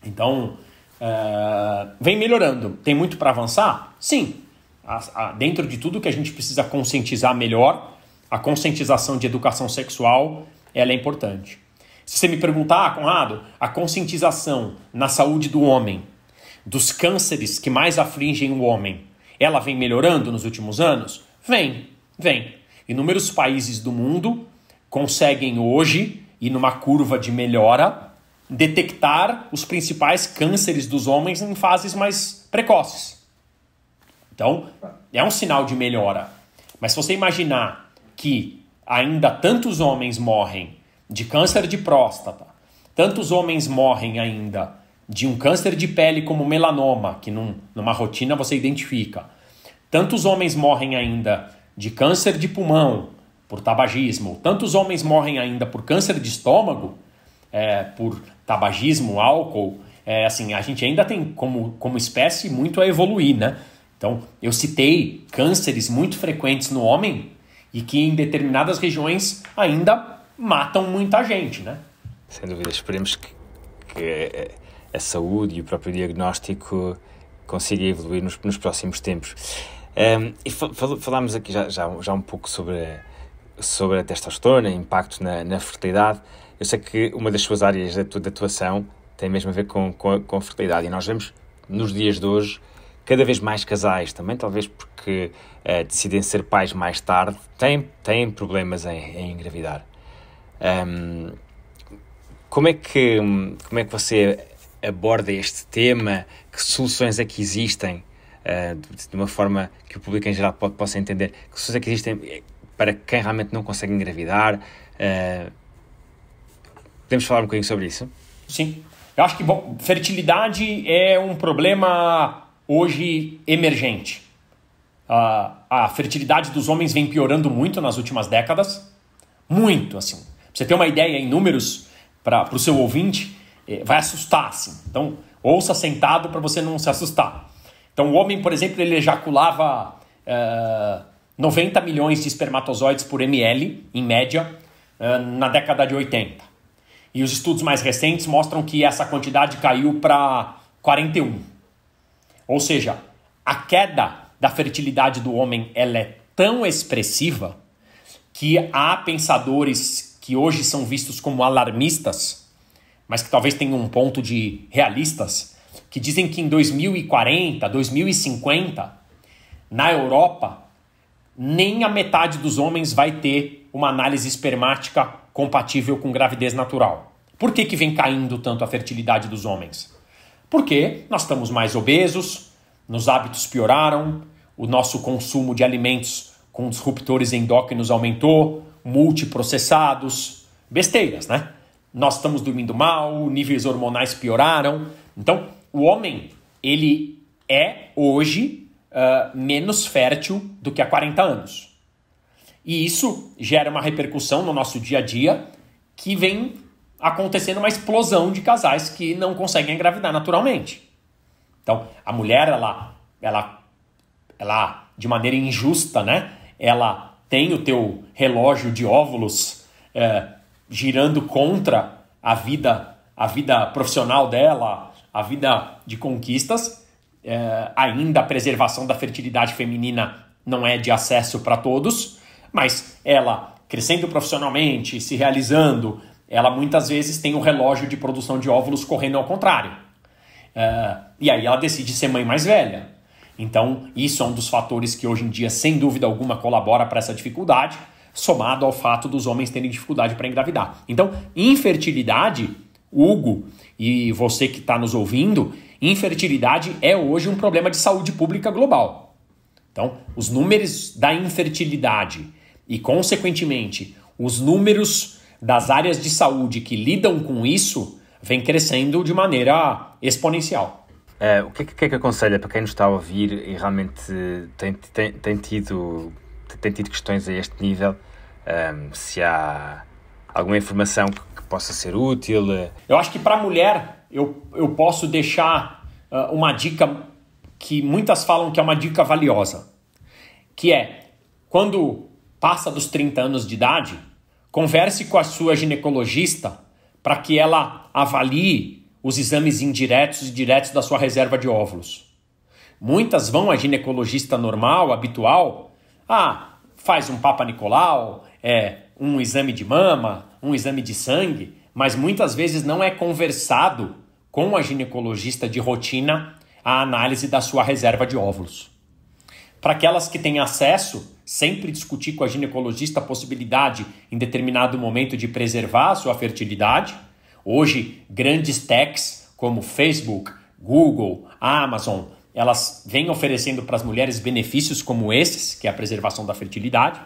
S2: Então, uh, vem melhorando. Tem muito para avançar? Sim. A, a, dentro de tudo que a gente precisa conscientizar melhor, a conscientização de educação sexual ela é importante. Se você me perguntar, ah, Conrado, a conscientização na saúde do homem, dos cânceres que mais afligem o homem, ela vem melhorando nos últimos anos? Vem, vem. Inúmeros países do mundo conseguem hoje, e numa curva de melhora, detectar os principais cânceres dos homens em fases mais precoces. Então, é um sinal de melhora. Mas se você imaginar que ainda tantos homens morrem de câncer de próstata, tantos homens morrem ainda de um câncer de pele como melanoma, que num, numa rotina você identifica. Tantos homens morrem ainda de câncer de pulmão por tabagismo, tantos homens morrem ainda por câncer de estômago, é, por tabagismo, álcool. É, assim, a gente ainda tem como, como espécie muito a evoluir, né? Então, eu citei cânceres muito frequentes no homem e que em determinadas regiões ainda matam muita gente, né?
S1: Sem dúvida, esperemos que, que é, a saúde e o próprio diagnóstico consiga evoluir nos, nos próximos tempos. Um, e fal falámos aqui já, já, já, um pouco sobre a, sobre a testosterona, impacto na, na fertilidade. Eu sei que uma das suas áreas de, de atuação tem mesmo a ver com, com, a, com a fertilidade e nós vemos nos dias de hoje cada vez mais casais, também talvez porque uh, decidem ser pais mais tarde, têm, têm problemas em, em engravidar. Um, como, é que, como é que você aborda este tema, que soluções é que existem, uh, de uma forma que o público em geral pode, possa entender, que soluções é que existem eh, para quem realmente não consegue engravidar. Uh, podemos falar um bocadinho sobre isso? Sim. Eu
S2: acho que bom, fertilidade é um problema hoje emergente. Uh, a fertilidade dos homens vem piorando muito nas últimas décadas. Muito, assim. Pra você ter uma ideia em números para o seu ouvinte, é, vai assustar, assim. Então, ouça sentado para você não se assustar. Então, o homem, por exemplo, ele ejaculava uh, é, 90 milhões de espermatozoides por ml, em média, uh, na década de 80. E os estudos mais recentes mostram que essa quantidade caiu para 41. Ou seja, a queda da fertilidade do homem ela é tão expressiva que há pensadores que hoje são vistos como alarmistas mas que talvez tenham um ponto de realistas, que dizem que em 2040, 2050, na Europa, nem a metade dos homens vai ter uma análise espermática compatível com gravidez natural. Por que, que vem caindo tanto a fertilidade dos homens? Porque nós estamos mais obesos, nos hábitos pioraram, o nosso consumo de alimentos com disruptores endócrinos aumentou, multiprocessados, besteiras, né? nós estamos dormindo mal, níveis hormonais pioraram. Então, o homem, ele é hoje uh, menos fértil do que há 40 anos. E isso gera uma repercussão no nosso dia a dia que vem acontecendo uma explosão de casais que não conseguem engravidar naturalmente. Então, a mulher, ela, ela, ela de maneira injusta, né? Ela tem o teu relógio de óvulos é, girando contra a vida, a vida profissional dela, a vida de conquistas. É, ainda a preservação da fertilidade feminina não é de acesso para todos, mas ela crescendo profissionalmente, se realizando, ela muitas vezes tem o um relógio de produção de óvulos correndo ao contrário. É, e aí ela decide ser mãe mais velha. Então, isso é um dos fatores que hoje em dia, sem dúvida alguma, colabora para essa dificuldade somado ao fato dos homens terem dificuldade para engravidar. Então, infertilidade, Hugo e você que está nos ouvindo, infertilidade é hoje um problema de saúde pública global. Então, os números da infertilidade e, consequentemente, os números das áreas de saúde que lidam com isso vem crescendo de
S1: maneira exponencial. É, o que é, que, é que aconselha para quem nos está a ouvir e realmente tem, tem, tem tido tem tido questões a este nível, um, se há alguma informação que, que, possa ser útil. Eh. Eu acho que para a
S2: mulher eu, eu posso deixar uh, uma dica que muitas falam que é uma dica valiosa, que é quando passa dos 30 anos de idade, converse com a sua ginecologista para que ela avalie os exames indiretos e diretos da sua reserva de óvulos. Muitas vão a ginecologista normal, habitual, ah, faz um Papa Nicolau, é, um exame de mama, um exame de sangue, mas muitas vezes não é conversado com a ginecologista de rotina a análise da sua reserva de óvulos. Para aquelas que têm acesso, sempre discutir com a ginecologista a possibilidade, em determinado momento, de preservar a sua fertilidade. Hoje, grandes techs como Facebook, Google, Amazon elas vêm oferecendo para as mulheres benefícios como esses, que é a preservação da fertilidade.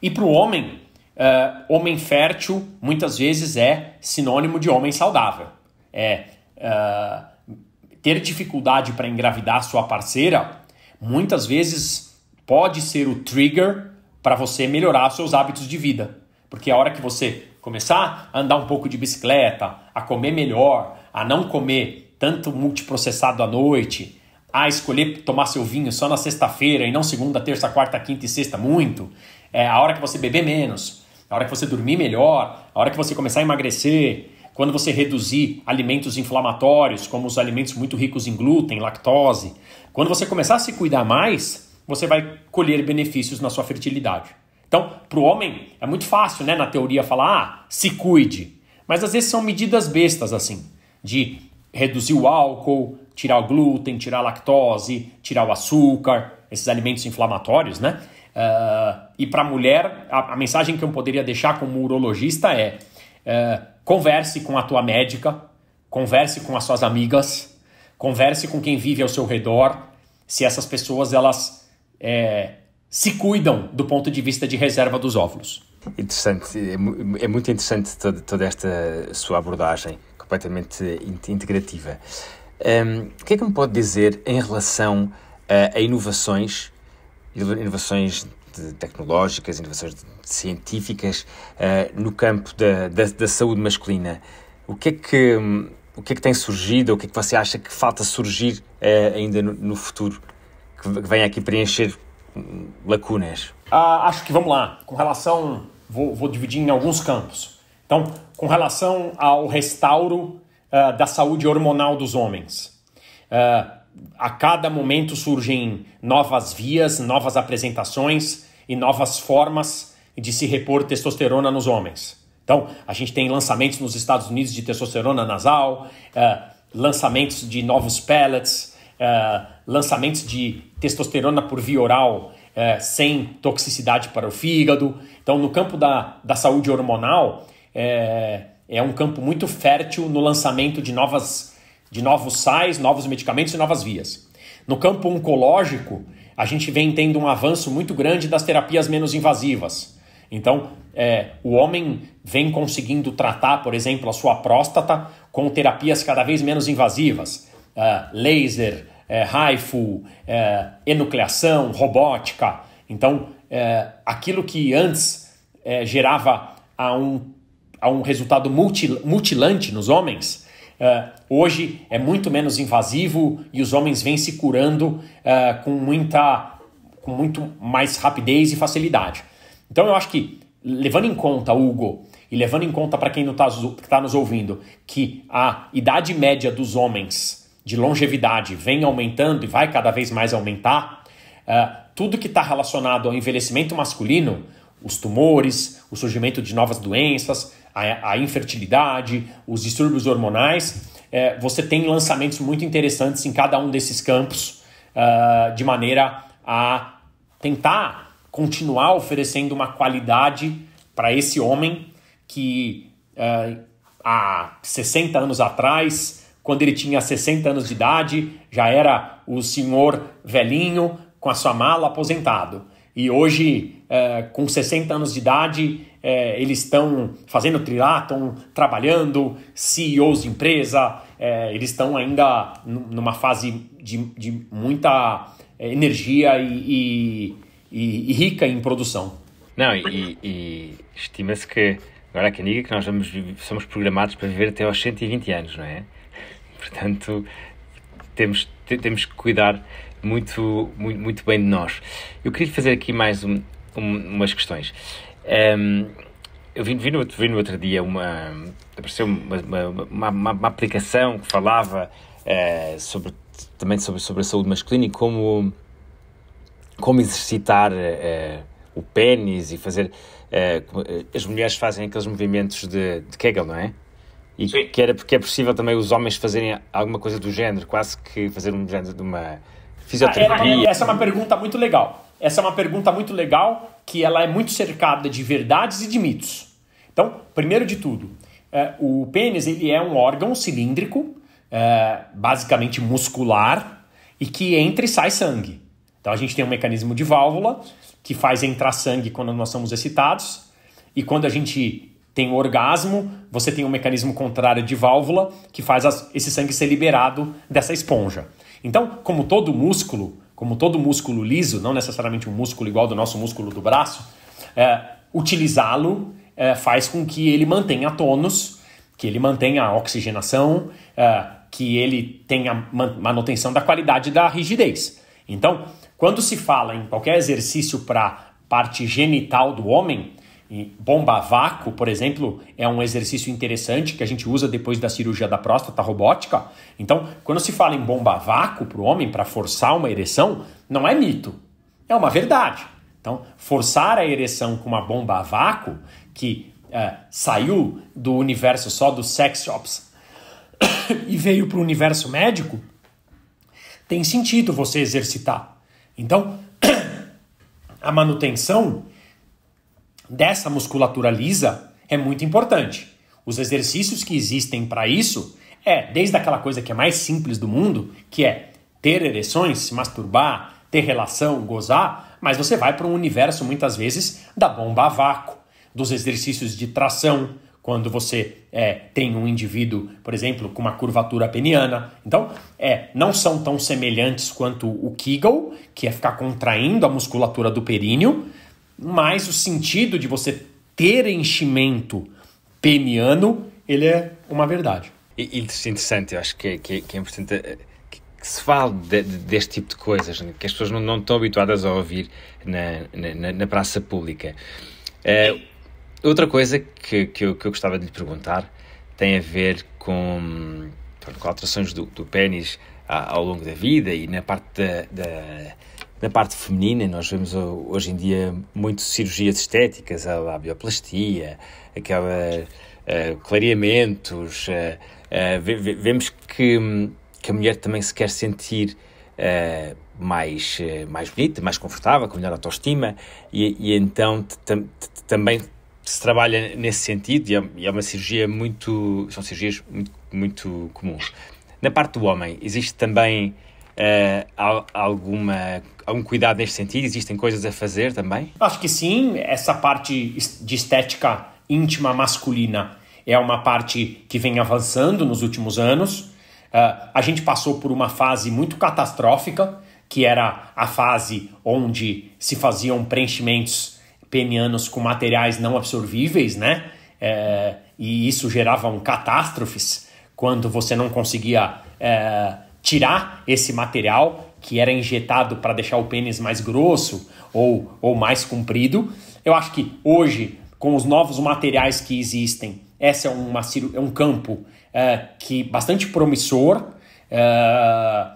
S2: E para o homem, uh, homem fértil muitas vezes é sinônimo de homem saudável. É uh, ter dificuldade para engravidar sua parceira, muitas vezes pode ser o trigger para você melhorar seus hábitos de vida. Porque a hora que você começar a andar um pouco de bicicleta, a comer melhor, a não comer tanto multiprocessado à noite, a escolher tomar seu vinho só na sexta-feira e não segunda, terça, quarta, quinta e sexta muito, é a hora que você beber menos, a hora que você dormir melhor, a hora que você começar a emagrecer, quando você reduzir alimentos inflamatórios, como os alimentos muito ricos em glúten, lactose, quando você começar a se cuidar mais, você vai colher benefícios na sua fertilidade. Então, para o homem é muito fácil, né, na teoria falar, ah, se cuide. Mas às vezes são medidas bestas assim, de reduzir o álcool, tirar o glúten, tirar a lactose, tirar o açúcar, esses alimentos inflamatórios, né? Uh, e para a mulher, a mensagem que eu poderia deixar como urologista é: uh, converse com a tua médica, converse com as suas amigas, converse com quem vive ao seu redor, se essas pessoas elas é, se cuidam do ponto de vista de reserva dos óvulos.
S1: Interessante, é, é muito interessante toda, toda esta sua abordagem completamente integrativa. Um, ehm, o que é que me pode dizer em relação a, a inovações, inovações tecnológicas, inovações científicas uh, no campo da, da, da, saúde masculina? O que é que, um, o que, é que tem surgido, o que é que você acha que falta surgir uh, ainda no, no, futuro, que, que venha aqui preencher hum, lacunas?
S2: Ah, acho que vamos lá. Com relação, vou, vou dividir em alguns campos. Então, com relação ao restauro uh, da saúde hormonal dos homens. Uh, a cada momento surgem novas vias, novas apresentações e novas formas de se repor testosterona nos homens. Então, a gente tem lançamentos nos Estados Unidos de testosterona nasal, uh, lançamentos de novos pellets, uh, lançamentos de testosterona por via oral sem toxicidade para o fígado. Então, no campo da, da saúde hormonal, é é um campo muito fértil no lançamento de, novas, de novos sais, novos medicamentos e novas vias. No campo oncológico, a gente vem tendo um avanço muito grande das terapias menos invasivas. Então, é, o homem vem conseguindo tratar, por exemplo, a sua próstata com terapias cada vez menos invasivas, uh, laser, é, rifle, HIFU, é, enucleação, robótica. Então, aquilo que antes gerava a um a um resultado mutil, mutilante nos homens, uh, hoje é muito menos invasivo e os homens vêm se curando uh, com muita com muito mais rapidez e facilidade. Então eu acho que levando em conta, Hugo, e levando em conta para quem está tá nos ouvindo, que a idade média dos homens de longevidade vem aumentando e vai cada vez mais aumentar, uh, tudo que está relacionado ao envelhecimento masculino, os tumores, o surgimento de novas doenças, a, a infertilidade, os distúrbios hormonais, é, você tem lançamentos muito interessantes em cada um desses campos, uh, de maneira a tentar continuar oferecendo uma qualidade para esse homem que uh, há 60 anos atrás, quando ele tinha 60 anos de idade, já era o senhor velhinho com a sua mala aposentado. E hoje, uh, com 60 anos de idade, é, eles estão fazendo trilhar, estão trabalhando, CEOs de empresa, é, eles estão ainda numa fase de, de muita é, energia
S1: e, e, e, rica em produção. Não, e, e estima-se que agora que quem diga que nós vamos, somos programados para viver até aos 120 anos, não é? Portanto, temos, temos que cuidar muito, muito, muito bem de nós. Eu queria fazer aqui mais um, um, umas questões. Um, ehm, eu vi, vi, no, vi no outro dia uma. apareceu uma, uma, uma, uma aplicação que falava uh, sobre, também sobre, sobre a saúde masculina e como, como exercitar uh, o pênis e fazer. Uh, as mulheres fazem aqueles movimentos de, de Kegel, não é? E Sim. que era porque é possível também os homens fazerem alguma coisa do género, quase que fazer um género de uma ah, é, é, fisioterapia. Ah, era, essa é uma
S2: pergunta muito legal. Essa é uma pergunta muito legal que ela é muito cercada de verdades e de mitos. Então, primeiro de tudo, é, o pênis ele é um órgão cilíndrico, é, basicamente muscular, e que entra e sai sangue. Então a gente tem um mecanismo de válvula que faz entrar sangue quando nós somos excitados, e quando a gente tem um orgasmo, você tem um mecanismo contrário de válvula que faz as, esse sangue ser liberado dessa esponja. Então, como todo músculo, como todo músculo liso, não necessariamente um músculo igual do nosso músculo do braço, é, utilizá-lo é, faz com que ele mantenha tônus, que ele mantenha a oxigenação, é, que ele tenha manutenção da qualidade da rigidez. Então, quando se fala em qualquer exercício para parte genital do homem, bomba a vácuo, por exemplo, é um exercício interessante que a gente usa depois da cirurgia da próstata robótica. Então, quando se fala em bomba a vácuo para o homem para forçar uma ereção, não é mito, é uma verdade. Então, forçar a ereção com uma bomba a vácuo, que é, saiu do universo só dos sex shops e veio para o universo médico, tem sentido você exercitar. Então, a manutenção dessa musculatura lisa é muito importante. Os exercícios que existem para isso é desde aquela coisa que é mais simples do mundo, que é ter ereções, se masturbar, ter relação, gozar, mas você vai para um universo muitas vezes da bomba a vácuo, dos exercícios de tração, quando você é, tem um indivíduo, por exemplo, com uma curvatura peniana. Então, é, não são tão semelhantes quanto o Kegel, que é ficar contraindo a musculatura do períneo, mas o sentido de você ter
S1: enchimento peniano, ele é uma verdade. E, é interessante, eu acho que, é, que, é, que é importante eh, que, que se fale de, de, deste tipo de coisas, né? que as pessoas não, não estão habituadas a ouvir na, na, na praça pública. Uh, outra coisa que, que, eu, que eu gostava de lhe perguntar tem a ver com, com alterações do, do pênis ao longo da vida e na parte da, da na parte feminina, nós vemos uh, hoje em dia muito cirurgias estéticas, a bioplastia aquela uh, clareamentos, uh, uh, vemos que, que a mulher também se quer sentir uh, mais, uh, mais bonita, mais confortável, com melhor autoestima, e, e então também se trabalha nesse sentido, e é, e é uma cirurgia muito... são cirurgias muito, muito comuns. Na parte do homem, existe também alguma há um cuidado neste sentido? Existem coisas a fazer também? Acho que sim, essa parte de estética
S2: íntima masculina é uma parte que vem avançando nos últimos anos. Uh, a gente passou por uma fase muito catastrófica, que era a fase onde se faziam preenchimentos penianos com materiais não absorvíveis, né? É, e isso gerava um catástrofes quando você não conseguia é, tirar esse material que era injetado para deixar o pênis mais grosso ou, ou mais comprido. Eu acho que hoje, com os novos materiais que existem, essa é, uma, é um campo é, que bastante promissor, é,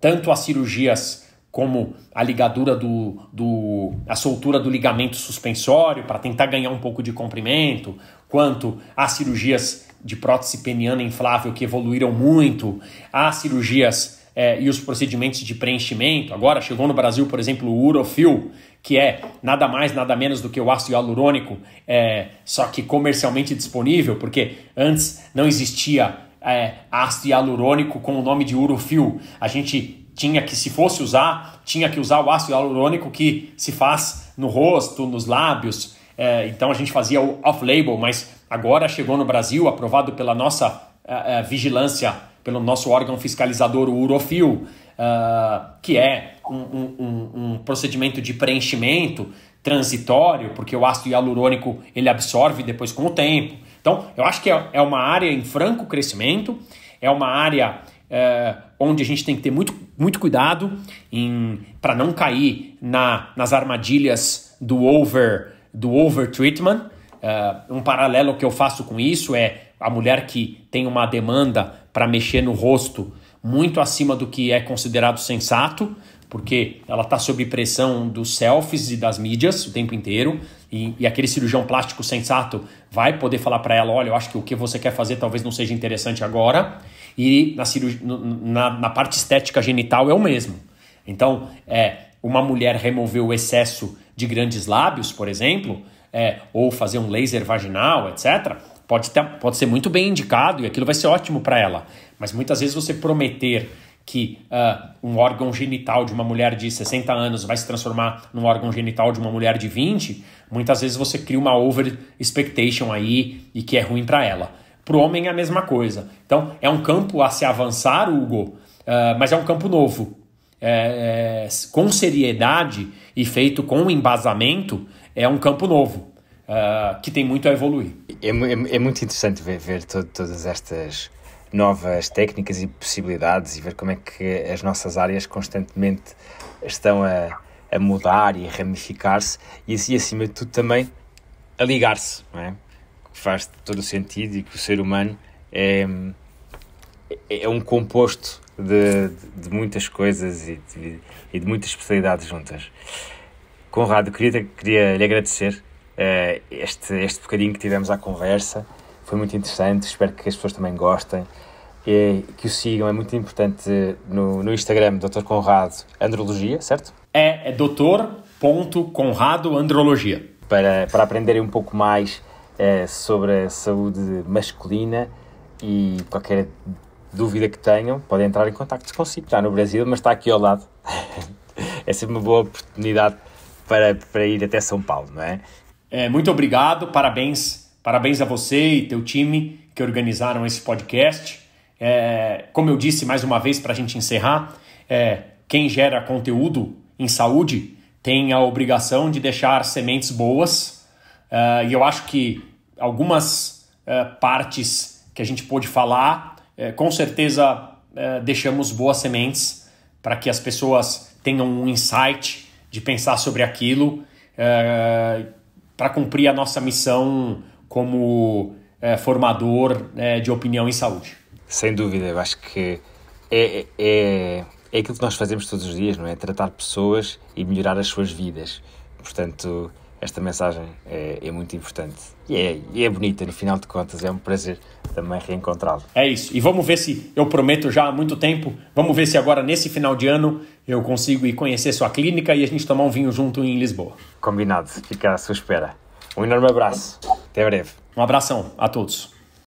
S2: tanto as cirurgias como a ligadura do, do a soltura do ligamento suspensório para tentar ganhar um pouco de comprimento, quanto as cirurgias de prótese peniana inflável que evoluíram muito, as cirurgias é, e os procedimentos de preenchimento. Agora chegou no Brasil, por exemplo, o Urofil, que é nada mais, nada menos do que o ácido hialurônico, é, só que comercialmente disponível, porque antes não existia é, ácido hialurônico com o nome de Urofil. A gente tinha que, se fosse usar, tinha que usar o ácido hialurônico que se faz no rosto, nos lábios. É, então a gente fazia o off-label, mas agora chegou no Brasil, aprovado pela nossa é, é, vigilância pelo nosso órgão fiscalizador, o Urofil, uh, que é um, um, um, procedimento de preenchimento transitório, porque o ácido hialurônico ele absorve depois com o tempo. Então, eu acho que é, é uma área em franco crescimento, é uma área ah, onde a gente tem que ter muito, muito cuidado para não cair na, nas armadilhas do over do overtreatment. Uh, ah, um paralelo que eu faço com isso é a mulher que tem uma demanda para mexer no rosto muito acima do que é considerado sensato, porque ela está sob pressão dos selfies e das mídias o tempo inteiro, e, e aquele cirurgião plástico sensato vai poder falar para ela: olha, eu acho que o que você quer fazer talvez não seja interessante agora, e na, na, na parte estética genital é o mesmo. Então, é, uma mulher remover o excesso de grandes lábios, por exemplo, é, ou fazer um laser vaginal, etc., pode, ter, pode ser muito bem indicado e aquilo vai ser ótimo para ela. Mas muitas vezes você prometer que uh, um órgão genital de uma mulher de 60 anos vai se transformar num órgão genital de uma mulher de 20, muitas vezes você cria uma over expectation aí e que é ruim para ela. Para o homem é a mesma coisa. Então é um campo a se avançar, Hugo, uh, mas é um campo novo. É, é, com seriedade e feito com embasamento, é um campo novo uh, que tem muito
S1: a evoluir. É, é, é muito interessante ver, ver todo, todas estas novas técnicas e possibilidades e ver como é que as nossas áreas constantemente estão a, a mudar e a ramificar-se e, assim acima de tudo, também a ligar-se, não é? faz todo o sentido e que o ser humano é, é, é um composto de, de, de muitas coisas e de, e de muitas especialidades juntas. Conrado, queria, queria lhe agradecer eh, este, este bocadinho que tivemos à conversa. Foi muito interessante, espero que as pessoas também gostem. E que o sigam, é muito importante eh, no, no Instagram, Dr. Conrado Andrologia, certo? É, é Conrado Andrologia. Para, para aprenderem um pouco mais é, sobre a saúde masculina e qualquer dúvida que tenham, podem entrar em contato consigo. Está no Brasil, mas está aqui ao lado. é sempre uma boa oportunidade para, para ir até São Paulo, não é? É, muito obrigado, parabéns,
S2: parabéns a você e teu time que organizaram esse podcast. É, como eu disse mais uma vez para a gente encerrar, é, quem gera conteúdo em saúde tem a obrigação de deixar sementes boas. É, e eu acho que algumas é, partes que a gente pôde falar, é, com certeza deixamos boas sementes para que as pessoas tenham um insight de pensar sobre aquilo para cumprir a nossa missão
S1: como é, formador é, de opinião em saúde. Sem dúvida, eu acho que é, é, é, é aquilo que nós fazemos todos os dias, não é? Tratar pessoas e melhorar as suas vidas. Portanto, esta mensagem é, é muito importante e é, é, bonita, no final de contas, é um prazer também reencontrá-lo.
S2: É isso, e vamos ver se, eu prometo já há muito tempo, vamos ver se agora nesse final de ano eu consigo ir conhecer sua clínica e a gente tomar um
S1: vinho junto em Lisboa. Combinado, fica à sua espera. Um enorme abraço, até breve. Um abração a todos.